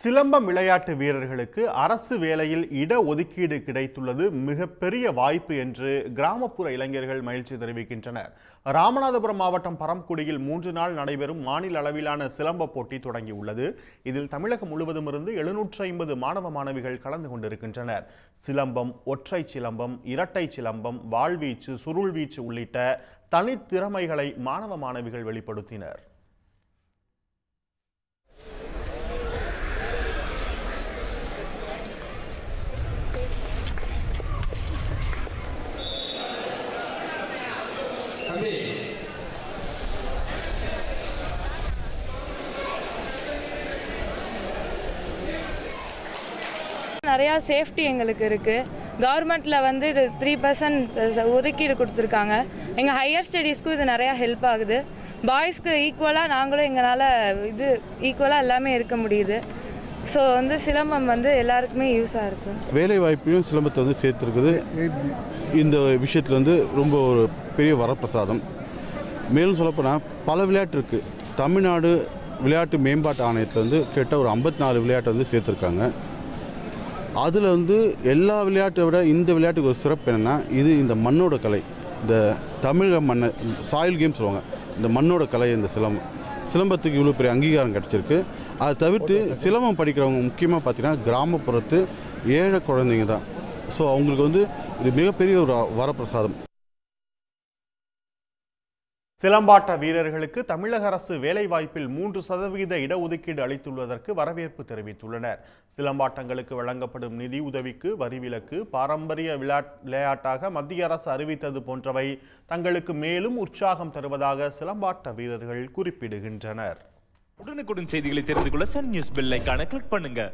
சிலம்பம் விளையாட்டு வீரர்களுக்கு அரசு வேலையில் இட ஒதுக்கீடு கிடைத்துள்ளது மிகப்பெரிய வாய்ப்பு என்று கிராமப்புற இளைஞர்கள் மகிழ்ச்சி தெரிவிக்கின்றனர் ராமநாதபுரம் மாவட்டம் பரம்குடியில் மூன்று நாள் நடைபெறும் மாநில அளவிலான சிலம்ப போட்டி தொடங்கியுள்ளது இதில் தமிழகம் முழுவதும் இருந்து எழுநூற்றி ஐம்பது மாணவ மாணவிகள் கலந்து கொண்டிருக்கின்றனர் சிலம்பம் ஒற்றை சிலம்பம் இரட்டை சிலம்பம் வாழ்வீச்சு சுருள்வீச்சு உள்ளிட்ட தனித்திறமைகளை மாணவ மாணவிகள் வெளிப்படுத்தினர் வந்து நிறையா சேஃப்டி எங்களுக்கு இருக்குது கவர்மெண்ட்டில் வந்து இது த்ரீ பர்சன்ட் ஒதுக்கீடு கொடுத்துருக்காங்க எங்கள் ஹையர் ஸ்டடீஸ்க்கும் இது நிறையா ஹெல்ப் ஆகுது பாய்ஸ்க்கு ஈக்குவலாக நாங்களும் எங்களால் இது ஈக்குவலாக எல்லாமே இருக்க முடியுது ஸோ வந்து சிலம்பம் வந்து எல்லாருக்குமே யூஸாக இருக்கும் வேலை வாய்ப்பையும் சிலம்பத்தை வந்து சேர்த்துருக்குது இந்த விஷயத்தில் வந்து ரொம்ப ஒரு பெரிய வரப்பிரசாதம் மேலும் சொல்லப்போனால் பல விளையாட்டு இருக்குது தமிழ்நாடு விளையாட்டு மேம்பாட்டு ஆணையத்தில் வந்து கிட்ட ஒரு ஐம்பத்தி நாலு விளையாட்டை வந்து சேர்த்துருக்காங்க அதில் வந்து எல்லா விளையாட்டை விட இந்த விளையாட்டுக்கு ஒரு சிறப்பு என்னென்னா இது இந்த மண்ணோட கலை இந்த தமிழக மண்ணை சாயில் கேம் சொல்லுவாங்க இந்த மண்ணோட கலை இந்த சிலம்பம் சிலம்பத்துக்கு இவ்வளோ பெரிய அங்கீகாரம் கிடச்சிருக்கு அதை தவிர்த்து சிலம்பம் படிக்கிறவங்க முக்கியமாக பார்த்திங்கன்னா கிராமப்புறத்து ஏழை குழந்தைங்க தான் ஸோ அவங்களுக்கு வந்து இது மிகப்பெரிய ஒரு வரப்பிரசாதம் சிலம்பாட்ட வீரர்களுக்கு தமிழக அரசு வேலைவாய்ப்பில் மூன்று சதவீத இடஒதுக்கீடு அளித்துள்ளதற்கு வரவேற்பு தெரிவித்துள்ளனர் சிலம்பாட்டங்களுக்கு வழங்கப்படும் நிதி உதவிக்கு வரிவிலக்கு விலக்கு பாரம்பரிய விளையாட்டாக மத்திய அரசு அறிவித்தது போன்றவை தங்களுக்கு மேலும் உற்சாகம் தருவதாக சிலம்பாட்ட வீரர்கள் குறிப்பிடுகின்றனர் உடனுக்குடன் செய்திகளை தெரிந்து கொள்ள சன் நியூஸ் பெல்லைக்கான கிளிக் பண்ணுங்க